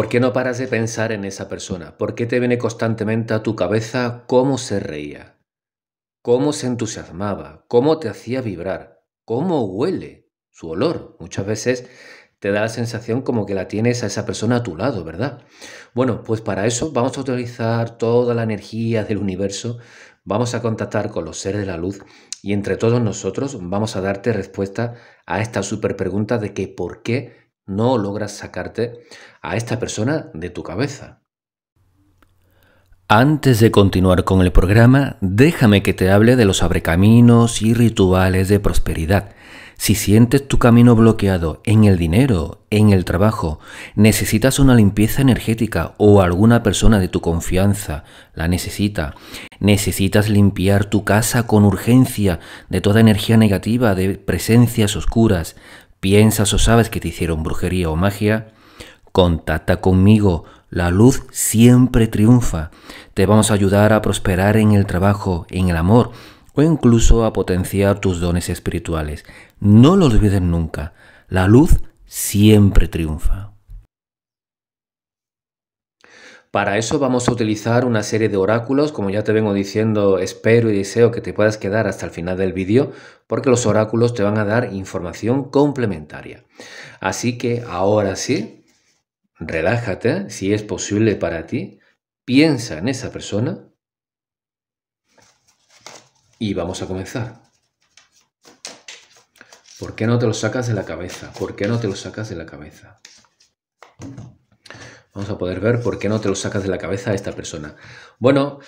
¿Por qué no paras de pensar en esa persona? ¿Por qué te viene constantemente a tu cabeza cómo se reía? ¿Cómo se entusiasmaba? ¿Cómo te hacía vibrar? ¿Cómo huele? Su olor. Muchas veces te da la sensación como que la tienes a esa persona a tu lado, ¿verdad? Bueno, pues para eso vamos a utilizar toda la energía del universo, vamos a contactar con los seres de la luz y entre todos nosotros vamos a darte respuesta a esta súper pregunta de que por qué no logras sacarte a esta persona de tu cabeza. Antes de continuar con el programa, déjame que te hable de los abrecaminos y rituales de prosperidad. Si sientes tu camino bloqueado en el dinero, en el trabajo, necesitas una limpieza energética o alguna persona de tu confianza la necesita, necesitas limpiar tu casa con urgencia de toda energía negativa, de presencias oscuras, piensas o sabes que te hicieron brujería o magia, contacta conmigo. La luz siempre triunfa. Te vamos a ayudar a prosperar en el trabajo, en el amor o incluso a potenciar tus dones espirituales. No lo olvides nunca. La luz siempre triunfa. Para eso vamos a utilizar una serie de oráculos, como ya te vengo diciendo, espero y deseo que te puedas quedar hasta el final del vídeo, porque los oráculos te van a dar información complementaria. Así que ahora sí, relájate, si es posible para ti, piensa en esa persona y vamos a comenzar. ¿Por qué no te lo sacas de la cabeza? ¿Por qué no te lo sacas de la cabeza? Vamos a poder ver por qué no te lo sacas de la cabeza a esta persona. Bueno,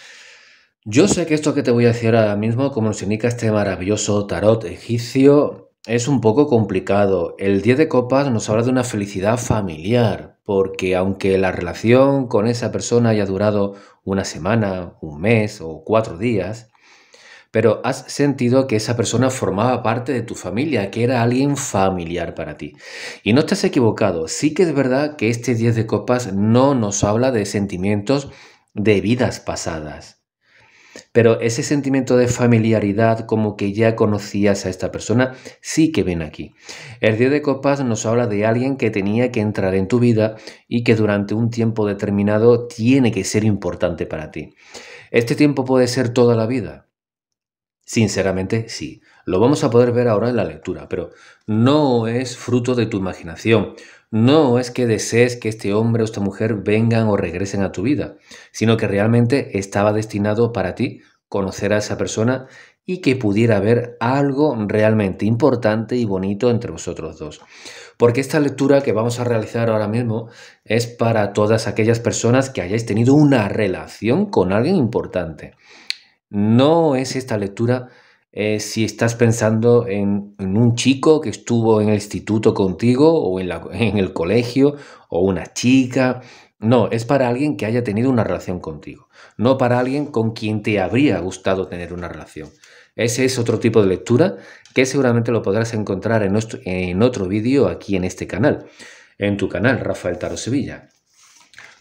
yo sé que esto que te voy a decir ahora mismo, como nos indica este maravilloso tarot egipcio, es un poco complicado. El 10 de copas nos habla de una felicidad familiar, porque aunque la relación con esa persona haya durado una semana, un mes o cuatro días, pero has sentido que esa persona formaba parte de tu familia, que era alguien familiar para ti. Y no estás equivocado, sí que es verdad que este 10 de copas no nos habla de sentimientos de vidas pasadas. Pero ese sentimiento de familiaridad, como que ya conocías a esta persona, sí que ven aquí. El 10 de copas nos habla de alguien que tenía que entrar en tu vida y que durante un tiempo determinado tiene que ser importante para ti. Este tiempo puede ser toda la vida, Sinceramente, sí. Lo vamos a poder ver ahora en la lectura, pero no es fruto de tu imaginación. No es que desees que este hombre o esta mujer vengan o regresen a tu vida, sino que realmente estaba destinado para ti conocer a esa persona y que pudiera haber algo realmente importante y bonito entre vosotros dos. Porque esta lectura que vamos a realizar ahora mismo es para todas aquellas personas que hayáis tenido una relación con alguien importante. No es esta lectura eh, si estás pensando en, un chico que estuvo en el instituto contigo o en, el colegio o una chica. No, es para alguien que haya tenido una relación contigo, no para alguien con quien te habría gustado tener una relación. Ese es otro tipo de lectura que seguramente lo podrás encontrar en, otro vídeo aquí en este canal, en tu canal, Rafael Taro Sevilla.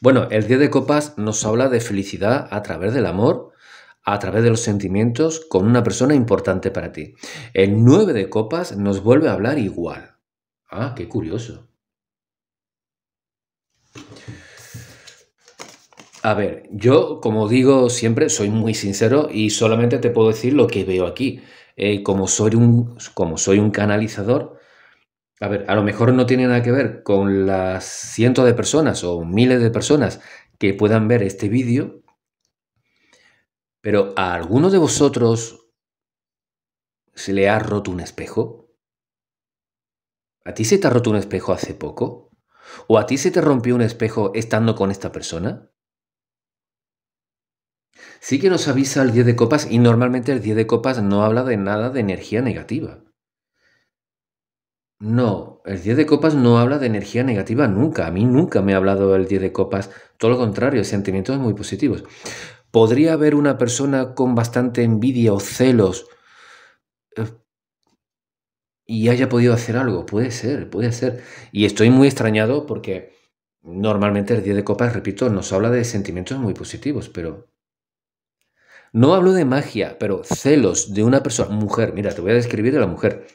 Bueno, el Día de copas nos habla de felicidad a través del amor, a través de los sentimientos con una persona importante para ti. El 9 de copas nos vuelve a hablar igual. Ah, qué curioso. A ver, yo como digo siempre, soy muy sincero y solamente te puedo decir lo que veo aquí. Eh, como, soy un, como soy un canalizador, a ver, a lo mejor no tiene nada que ver con las cientos de personas o miles de personas que puedan ver este vídeo, pero ¿a alguno de vosotros se le ha roto un espejo? ¿A ti se te ha roto un espejo hace poco? ¿O a ti se te rompió un espejo estando con esta persona? Sí que nos avisa el 10 de copas y normalmente el 10 de copas no habla de nada de energía negativa. No, el 10 de copas no habla de energía negativa nunca. A mí nunca me ha hablado el 10 de copas. Todo lo contrario, sentimientos muy positivos podría haber una persona con bastante envidia o celos eh, y haya podido hacer algo. Puede ser, puede ser. Y estoy muy extrañado porque normalmente el Día de copas, repito, nos habla de sentimientos muy positivos, pero... No hablo de magia, pero celos de una persona, mujer, mira, te voy a describir a la mujer.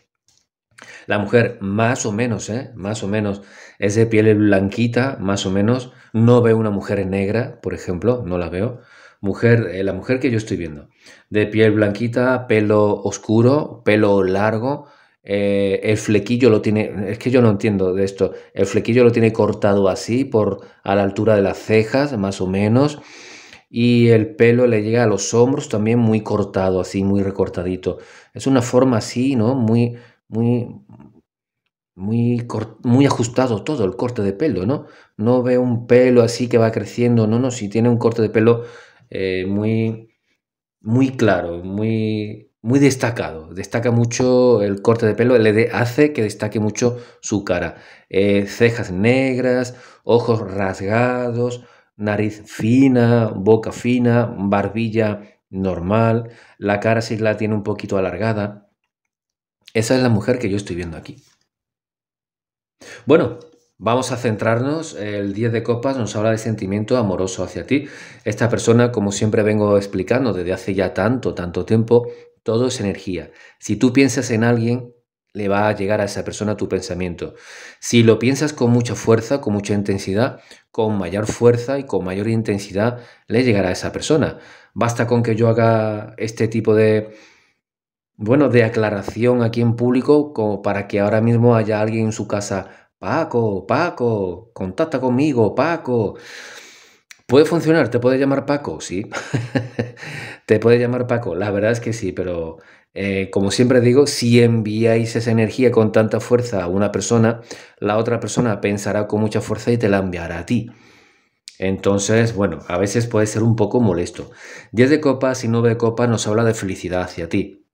La mujer, más o menos, ¿eh? Más o menos, es de piel blanquita, más o menos. No veo una mujer negra, por ejemplo, no la veo mujer, eh, la mujer que yo estoy viendo, de piel blanquita, pelo oscuro, pelo largo, eh, el flequillo lo tiene, es que yo no entiendo de esto, el flequillo lo tiene cortado así, por a la altura de las cejas, más o menos, y el pelo le llega a los hombros también muy cortado, así, muy recortadito. Es una forma así, ¿no? Muy, muy, muy, muy ajustado todo el corte de pelo, ¿no? No ve un pelo así que va creciendo, no, no, si tiene un corte de pelo eh, muy, muy claro, muy, muy destacado. Destaca mucho el corte de pelo, le hace que destaque mucho su cara. Eh, cejas negras, ojos rasgados, nariz fina, boca fina, barbilla normal, la cara sí la tiene un poquito alargada. Esa es la mujer que yo estoy viendo aquí. Bueno, Vamos a centrarnos, el 10 de copas nos habla de sentimiento amoroso hacia ti. Esta persona, como siempre vengo explicando desde hace ya tanto, tanto tiempo, todo es energía. Si tú piensas en alguien, le va a llegar a esa persona tu pensamiento. Si lo piensas con mucha fuerza, con mucha intensidad, con mayor fuerza y con mayor intensidad, le llegará a esa persona. Basta con que yo haga este tipo de, bueno, de aclaración aquí en público como para que ahora mismo haya alguien en su casa Paco, Paco, contacta conmigo, Paco. ¿Puede funcionar? ¿Te puede llamar Paco? Sí. Te puede llamar Paco. La verdad es que sí, pero eh, como siempre digo, si enviáis esa energía con tanta fuerza a una persona, la otra persona pensará con mucha fuerza y te la enviará a ti. Entonces, bueno, a veces puede ser un poco molesto. 10 de copas y 9 de copas nos habla de felicidad hacia ti.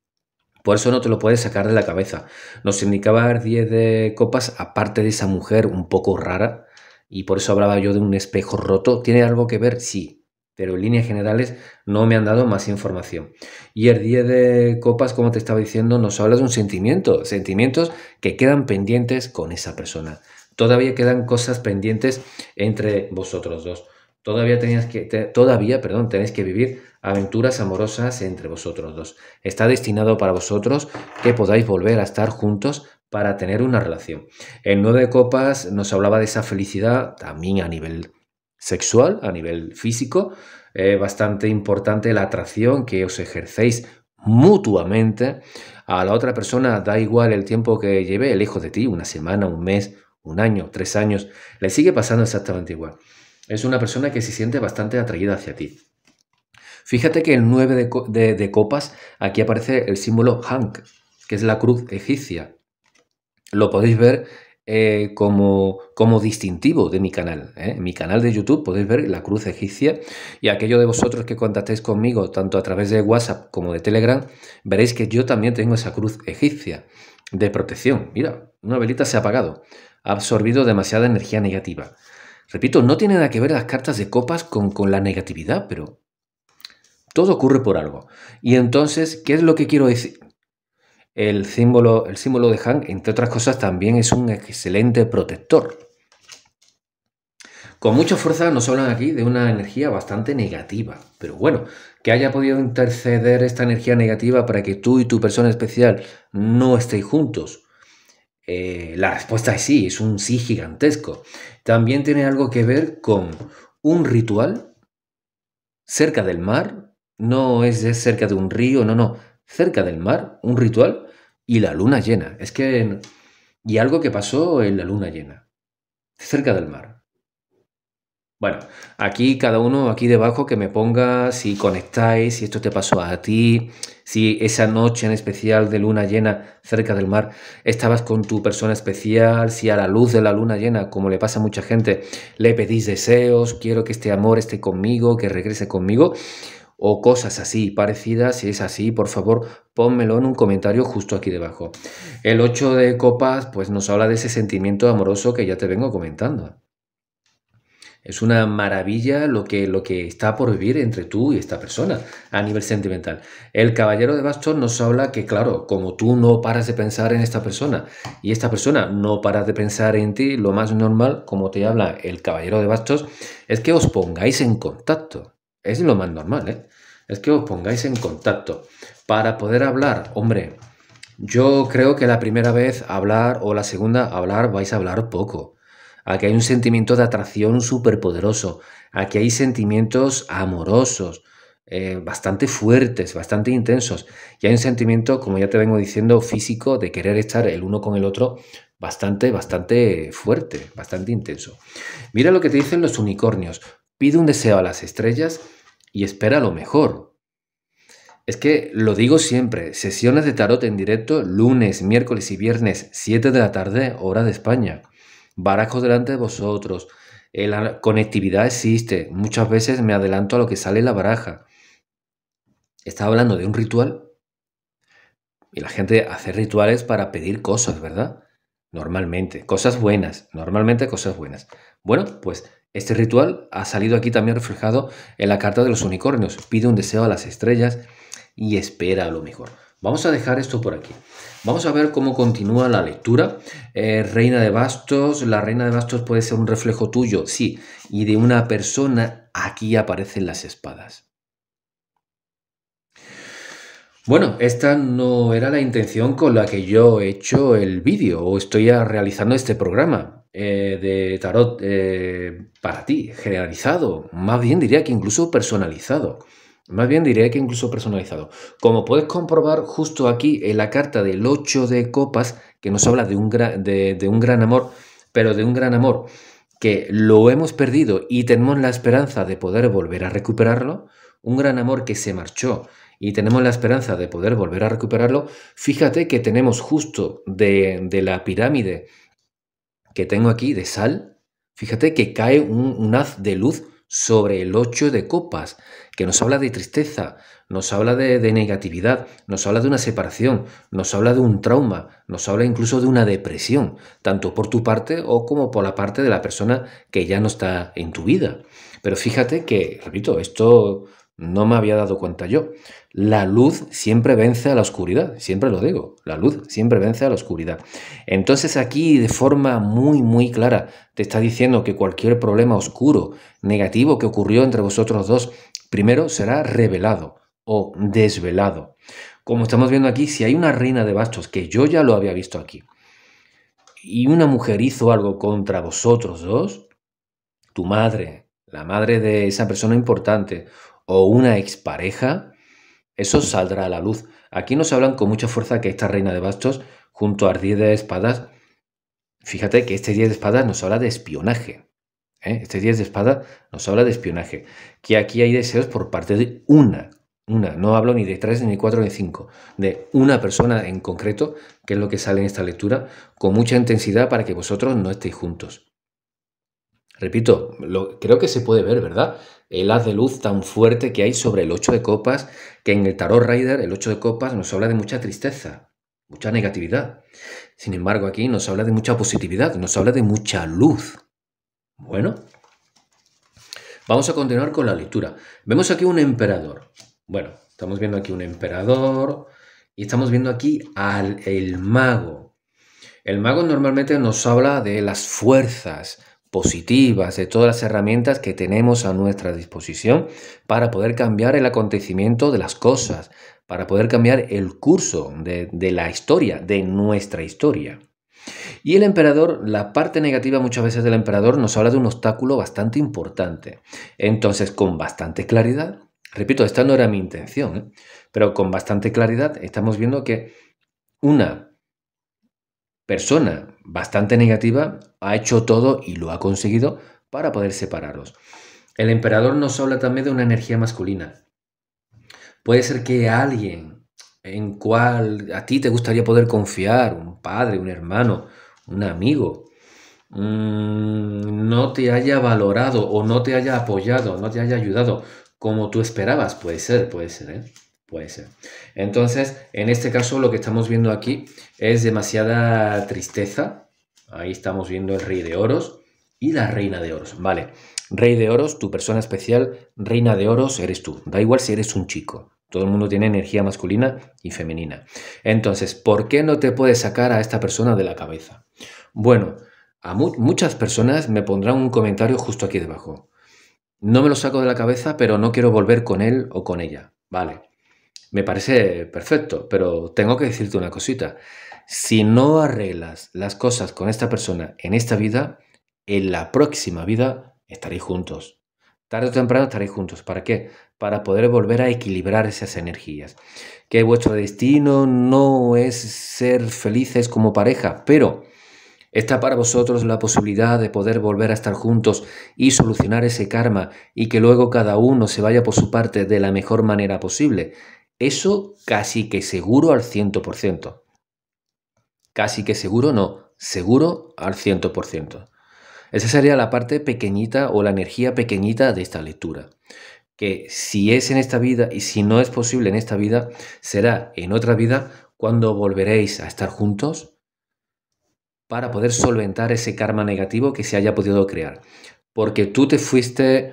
Por eso no te lo puedes sacar de la cabeza. Nos indicaba el 10 de copas, aparte de esa mujer un poco rara, y por eso hablaba yo de un espejo roto. ¿Tiene algo que ver? Sí, pero en líneas generales no me han dado más información. Y el 10 de copas, como te estaba diciendo, nos habla de un sentimiento, sentimientos que quedan pendientes con esa persona. Todavía quedan cosas pendientes entre vosotros dos. Todavía, tenías que, todavía perdón, tenéis que vivir aventuras amorosas entre vosotros dos. Está destinado para vosotros que podáis volver a estar juntos para tener una relación. En Nueve Copas nos hablaba de esa felicidad también a nivel sexual, a nivel físico. bastante importante la atracción que os ejercéis mutuamente a la otra persona, da igual el tiempo que lleve, el hijo de ti, una semana, un mes, un año, tres años, le sigue pasando exactamente igual. Es una persona que se siente bastante atraída hacia ti. Fíjate que el 9 de, copas, aquí aparece el símbolo Hank, que es la cruz egipcia. Lo podéis ver eh, como, como, distintivo de mi canal. ¿eh? En mi canal de YouTube podéis ver la cruz egipcia y aquello de vosotros que contactéis conmigo tanto a través de WhatsApp como de Telegram, veréis que yo también tengo esa cruz egipcia de protección. Mira, una velita se ha apagado, ha absorbido demasiada energía negativa. Repito, no tiene nada que ver las cartas de copas con, con la negatividad, pero todo ocurre por algo. Y entonces, ¿qué es lo que quiero decir? El símbolo, el símbolo de Han, entre otras cosas, también es un excelente protector. Con mucha fuerza nos hablan aquí de una energía bastante negativa, pero bueno, que haya podido interceder esta energía negativa para que tú y tu persona especial no estéis juntos. Eh, la respuesta es sí, es un sí gigantesco. También tiene algo que ver con un ritual cerca del mar, no es, cerca de un río, no, no, cerca del mar, un ritual y la luna llena. Es que... Y algo que pasó en la luna llena, cerca del mar. Bueno, aquí cada uno, aquí debajo, que me ponga si conectáis, si esto te pasó a ti, si esa noche en especial de luna llena cerca del mar estabas con tu persona especial, si a la luz de la luna llena, como le pasa a mucha gente, le pedís deseos, quiero que este amor esté conmigo, que regrese conmigo, o cosas así parecidas. Si es así, por favor, pónmelo en un comentario justo aquí debajo. El 8 de copas pues nos habla de ese sentimiento amoroso que ya te vengo comentando. Es una maravilla lo que, lo que está por vivir entre tú y esta persona a nivel sentimental. El caballero de bastos nos habla que, claro, como tú no paras de pensar en esta persona y esta persona no para de pensar en ti, lo más normal, como te habla el caballero de bastos, es que os pongáis en contacto. Es lo más normal, ¿eh? es que os pongáis en contacto para poder hablar. Hombre, yo creo que la primera vez hablar o la segunda hablar vais a hablar poco. Aquí hay un sentimiento de atracción súper poderoso. Aquí hay sentimientos amorosos, eh, bastante fuertes, bastante intensos. Y hay un sentimiento, como ya te vengo diciendo, físico de querer estar el uno con el otro bastante, bastante fuerte, bastante intenso. Mira lo que te dicen los unicornios. Pide un deseo a las estrellas y espera lo mejor. Es que lo digo siempre, sesiones de tarot en directo lunes, miércoles y viernes, 7 de la tarde, hora de España. Barajos delante de vosotros, eh, la conectividad existe, muchas veces me adelanto a lo que sale en la baraja. Estaba hablando de un ritual y la gente hace rituales para pedir cosas, ¿verdad? Normalmente, cosas buenas, normalmente cosas buenas. Bueno, pues este ritual ha salido aquí también reflejado en la carta de los unicornios. Pide un deseo a las estrellas y espera a lo mejor. Vamos a dejar esto por aquí. Vamos a ver cómo continúa la lectura. Eh, reina de bastos, la reina de bastos puede ser un reflejo tuyo, sí, y de una persona, aquí aparecen las espadas. Bueno, esta no era la intención con la que yo he hecho el vídeo o estoy realizando este programa. Eh, de tarot eh, para ti, generalizado, más bien diría que incluso personalizado. Más bien diría que incluso personalizado. Como puedes comprobar justo aquí en la carta del 8 de copas, que nos habla de un, de un gran amor, pero de un gran amor que lo hemos perdido y tenemos la esperanza de poder volver a recuperarlo, un gran amor que se marchó y tenemos la esperanza de poder volver a recuperarlo, fíjate que tenemos justo de, de la pirámide que tengo aquí de sal, fíjate que cae un, haz de luz sobre el 8 de copas, que nos habla de tristeza, nos habla de, negatividad, nos habla de una separación, nos habla de un trauma, nos habla incluso de una depresión, tanto por tu parte o como por la parte de la persona que ya no está en tu vida. Pero fíjate que, repito, esto no me había dado cuenta yo. La luz siempre vence a la oscuridad, siempre lo digo, la luz siempre vence a la oscuridad. Entonces aquí de forma muy, muy clara te está diciendo que cualquier problema oscuro, negativo que ocurrió entre vosotros dos, primero será revelado o desvelado. Como estamos viendo aquí, si hay una reina de bastos, que yo ya lo había visto aquí, y una mujer hizo algo contra vosotros dos, tu madre, la madre de esa persona importante, o una expareja, eso saldrá a la luz. Aquí nos hablan con mucha fuerza que esta reina de bastos, junto a 10 de espadas, fíjate que este 10 de espadas nos habla de espionaje. ¿eh? Este 10 de espadas nos habla de espionaje. Que aquí hay deseos por parte de una, una, no hablo ni de tres, ni cuatro, ni cinco, de una persona en concreto, que es lo que sale en esta lectura, con mucha intensidad para que vosotros no estéis juntos. Repito, creo que se puede ver, ¿verdad? El haz de luz tan fuerte que hay sobre el 8 de copas, que en el Tarot Rider, el 8 de copas, nos habla de mucha tristeza, mucha negatividad. Sin embargo, aquí nos habla de mucha positividad, nos habla de mucha luz. Bueno, vamos a continuar con la lectura. Vemos aquí un emperador. Bueno, estamos viendo aquí un emperador y estamos viendo aquí al el mago. El mago normalmente nos habla de las fuerzas, positivas, de todas las herramientas que tenemos a nuestra disposición para poder cambiar el acontecimiento de las cosas, para poder cambiar el curso de, la historia, de nuestra historia. Y el emperador, la parte negativa muchas veces del emperador nos habla de un obstáculo bastante importante. Entonces, con bastante claridad, repito, esta no era mi intención, ¿eh? pero con bastante claridad estamos viendo que una persona bastante negativa, ha hecho todo y lo ha conseguido para poder separaros. El emperador nos habla también de una energía masculina. Puede ser que alguien en cual a ti te gustaría poder confiar, un padre, un hermano, un amigo, mm, no te haya valorado o no te haya apoyado, no te haya ayudado como tú esperabas. Puede ser, puede ser. ¿eh? Puede ser. Entonces, en este caso lo que estamos viendo aquí es demasiada tristeza. Ahí estamos viendo el rey de oros y la reina de oros. Vale, rey de oros, tu persona especial, reina de oros eres tú. Da igual si eres un chico. Todo el mundo tiene energía masculina y femenina. Entonces, ¿por qué no te puedes sacar a esta persona de la cabeza? Bueno, a muchas personas me pondrán un comentario justo aquí debajo. No me lo saco de la cabeza, pero no quiero volver con él o con ella. Vale me parece perfecto, pero tengo que decirte una cosita. Si no arreglas las cosas con esta persona en esta vida, en la próxima vida estaréis juntos. Tarde o temprano estaréis juntos. ¿Para qué? Para poder volver a equilibrar esas energías. Que vuestro destino no es ser felices como pareja, pero está para vosotros la posibilidad de poder volver a estar juntos y solucionar ese karma y que luego cada uno se vaya por su parte de la mejor manera posible. Eso casi que seguro al 100%. Casi que seguro no, seguro al 100%. Esa sería la parte pequeñita o la energía pequeñita de esta lectura. Que si es en esta vida y si no es posible en esta vida, será en otra vida cuando volveréis a estar juntos para poder solventar ese karma negativo que se haya podido crear. Porque tú te fuiste,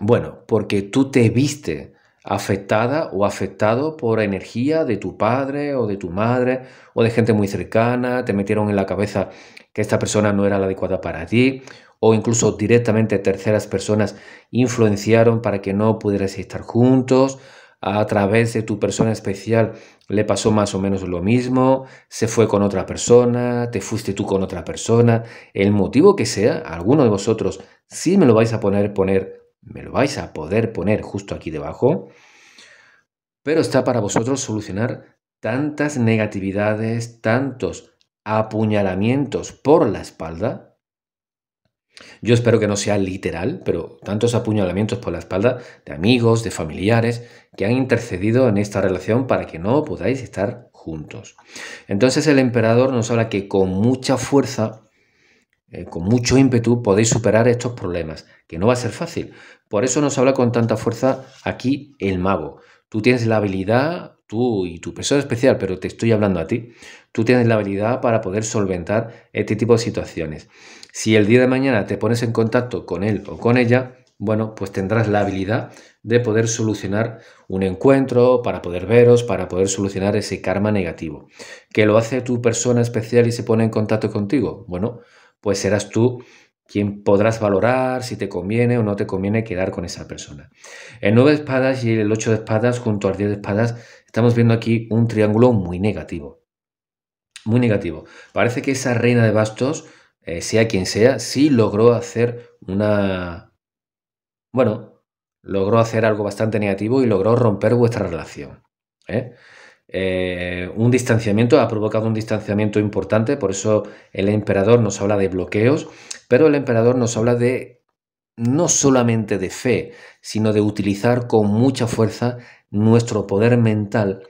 bueno, porque tú te viste afectada o afectado por energía de tu padre o de tu madre o de gente muy cercana, te metieron en la cabeza que esta persona no era la adecuada para ti o incluso directamente terceras personas influenciaron para que no pudieras estar juntos, a través de tu persona especial le pasó más o menos lo mismo, se fue con otra persona, te fuiste tú con otra persona, el motivo que sea, alguno de vosotros si me lo vais a poner poner me lo vais a poder poner justo aquí debajo, pero está para vosotros solucionar tantas negatividades, tantos apuñalamientos por la espalda. Yo espero que no sea literal, pero tantos apuñalamientos por la espalda de amigos, de familiares que han intercedido en esta relación para que no podáis estar juntos. Entonces el emperador nos habla que con mucha fuerza eh, con mucho ímpetu podéis superar estos problemas, que no va a ser fácil. Por eso nos habla con tanta fuerza aquí el mago. Tú tienes la habilidad, tú y tu persona especial, pero te estoy hablando a ti, tú tienes la habilidad para poder solventar este tipo de situaciones. Si el día de mañana te pones en contacto con él o con ella, bueno, pues tendrás la habilidad de poder solucionar un encuentro, para poder veros, para poder solucionar ese karma negativo. ¿Que lo hace tu persona especial y se pone en contacto contigo? Bueno, pues serás tú quien podrás valorar si te conviene o no te conviene quedar con esa persona. El 9 de espadas y el 8 de espadas junto al 10 de espadas, estamos viendo aquí un triángulo muy negativo. Muy negativo. Parece que esa reina de bastos, eh, sea quien sea, sí logró hacer una... Bueno, logró hacer algo bastante negativo y logró romper vuestra relación. ¿eh? Eh, un distanciamiento, ha provocado un distanciamiento importante, por eso el emperador nos habla de bloqueos, pero el emperador nos habla de no solamente de fe, sino de utilizar con mucha fuerza nuestro poder mental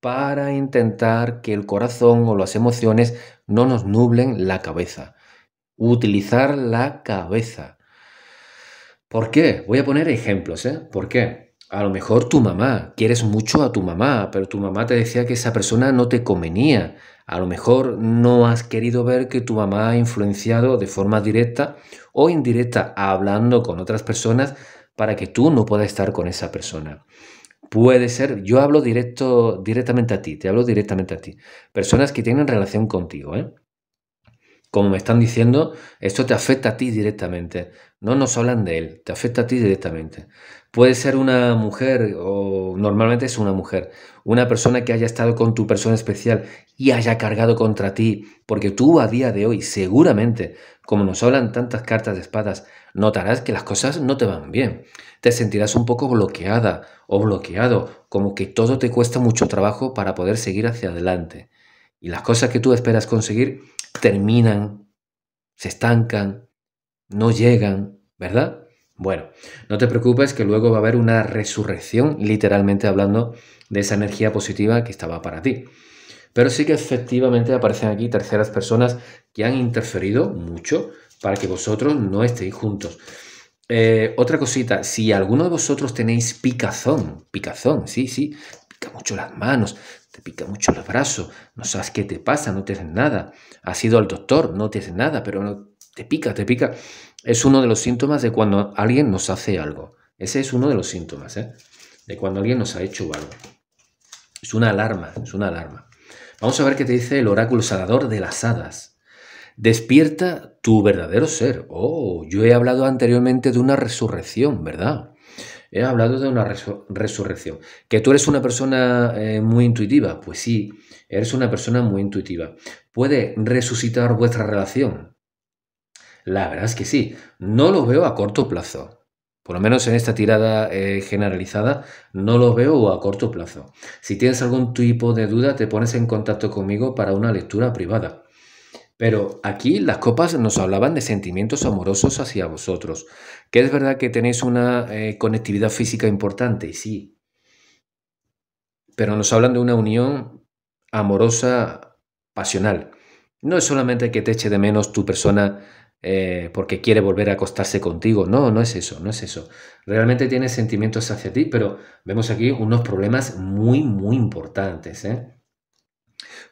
para intentar que el corazón o las emociones no nos nublen la cabeza. Utilizar la cabeza. ¿Por qué? Voy a poner ejemplos. ¿eh? ¿Por qué? A lo mejor tu mamá, quieres mucho a tu mamá, pero tu mamá te decía que esa persona no te convenía. A lo mejor no has querido ver que tu mamá ha influenciado de forma directa o indirecta hablando con otras personas para que tú no puedas estar con esa persona. Puede ser, yo hablo directo, directamente a ti, te hablo directamente a ti. Personas que tienen relación contigo, ¿eh? como me están diciendo, esto te afecta a ti directamente. No nos hablan de él, te afecta a ti directamente. Puede ser una mujer, o normalmente es una mujer, una persona que haya estado con tu persona especial y haya cargado contra ti, porque tú a día de hoy seguramente, como nos hablan tantas cartas de espadas, notarás que las cosas no te van bien. Te sentirás un poco bloqueada o bloqueado, como que todo te cuesta mucho trabajo para poder seguir hacia adelante. Y las cosas que tú esperas conseguir terminan, se estancan, no llegan, ¿verdad? Bueno, no te preocupes que luego va a haber una resurrección, literalmente hablando, de esa energía positiva que estaba para ti. Pero sí que efectivamente aparecen aquí terceras personas que han interferido mucho para que vosotros no estéis juntos. Eh, otra cosita, si alguno de vosotros tenéis picazón, picazón, sí, sí, pica mucho las manos, te pica mucho los brazos, no sabes qué te pasa, no te tienes nada, has ido al doctor, no te tienes nada, pero no te pica, te pica. Es uno de los síntomas de cuando alguien nos hace algo. Ese es uno de los síntomas, ¿eh? De cuando alguien nos ha hecho algo. Es una alarma, es una alarma. Vamos a ver qué te dice el oráculo salador de las hadas. Despierta tu verdadero ser. Oh, yo he hablado anteriormente de una resurrección, ¿verdad? He hablado de una resurrección. ¿Que tú eres una persona eh, muy intuitiva? Pues sí, eres una persona muy intuitiva. ¿Puede resucitar vuestra relación? La verdad es que sí, no lo veo a corto plazo. Por lo menos en esta tirada eh, generalizada, no lo veo a corto plazo. Si tienes algún tipo de duda, te pones en contacto conmigo para una lectura privada. Pero aquí las copas nos hablaban de sentimientos amorosos hacia vosotros, que es verdad que tenéis una eh, conectividad física importante, sí. Pero nos hablan de una unión amorosa, pasional. No es solamente que te eche de menos tu persona eh, porque quiere volver a acostarse contigo. No, no es eso, no es eso. Realmente tiene sentimientos hacia ti, pero vemos aquí unos problemas muy, muy importantes. ¿eh?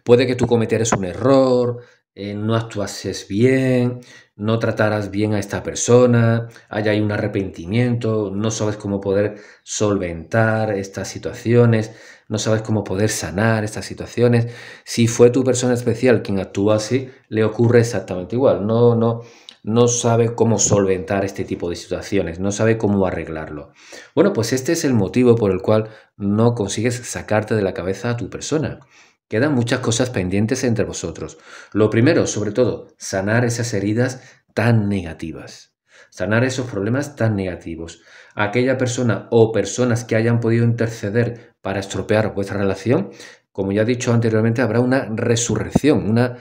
Puede que tú cometieras un error, eh, no actuases bien, no trataras bien a esta persona, haya ahí un arrepentimiento, no sabes cómo poder solventar estas situaciones no sabes cómo poder sanar estas situaciones. Si fue tu persona especial quien actuó así, le ocurre exactamente igual. No, no, no sabe cómo solventar este tipo de situaciones, no sabe cómo arreglarlo. Bueno, pues este es el motivo por el cual no consigues sacarte de la cabeza a tu persona. Quedan muchas cosas pendientes entre vosotros. Lo primero, sobre todo, sanar esas heridas tan negativas sanar esos problemas tan negativos. Aquella persona o personas que hayan podido interceder para estropear vuestra relación, como ya he dicho anteriormente, habrá una resurrección, una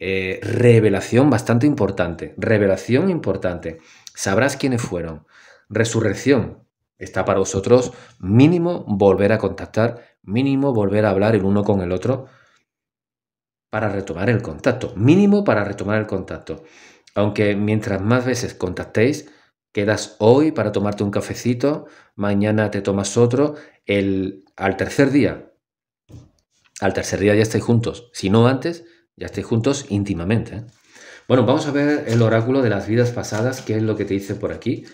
eh, revelación bastante importante. Revelación importante. Sabrás quiénes fueron. Resurrección. Está para vosotros mínimo volver a contactar, mínimo volver a hablar el uno con el otro para retomar el contacto. Mínimo para retomar el contacto. Aunque mientras más veces contactéis, quedas hoy para tomarte un cafecito, mañana te tomas otro, el al tercer día, al tercer día ya estáis juntos. Si no antes, ya estáis juntos íntimamente. ¿eh? Bueno, vamos a ver el oráculo de las vidas pasadas, qué es lo que te dice por aquí.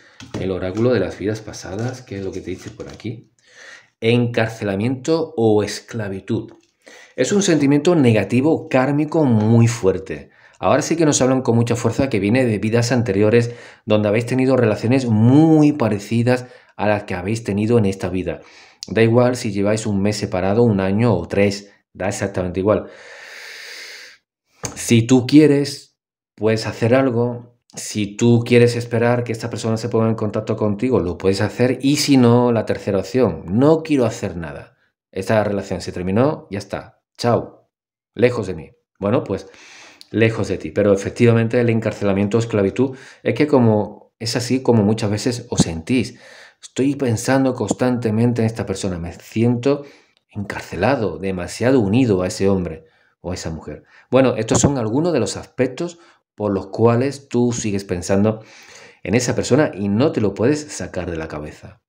El oráculo de las vidas pasadas, qué es lo que te dice por aquí. Encarcelamiento o esclavitud. Es un sentimiento negativo kármico muy fuerte. Ahora sí que nos hablan con mucha fuerza que viene de vidas anteriores donde habéis tenido relaciones muy parecidas a las que habéis tenido en esta vida. Da igual si lleváis un mes separado, un año o tres, da exactamente igual. Si tú quieres, puedes hacer algo. Si tú quieres esperar que esta persona se ponga en contacto contigo, lo puedes hacer. Y si no, la tercera opción, no quiero hacer nada. Esta relación se terminó, ya está. Chao. Lejos de mí. Bueno, pues lejos de ti. Pero efectivamente el encarcelamiento o esclavitud es que como es así como muchas veces os sentís. Estoy pensando constantemente en esta persona, me siento encarcelado, demasiado unido a ese hombre o a esa mujer. Bueno, estos son algunos de los aspectos por los cuales tú sigues pensando en esa persona y no te lo puedes sacar de la cabeza.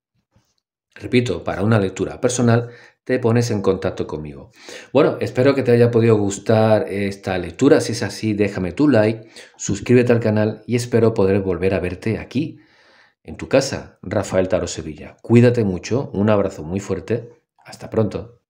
Repito, para una lectura personal te pones en contacto conmigo. Bueno, espero que te haya podido gustar esta lectura. Si es así, déjame tu like, suscríbete al canal y espero poder volver a verte aquí en tu casa, Rafael Taro Sevilla. Cuídate mucho, un abrazo muy fuerte, hasta pronto.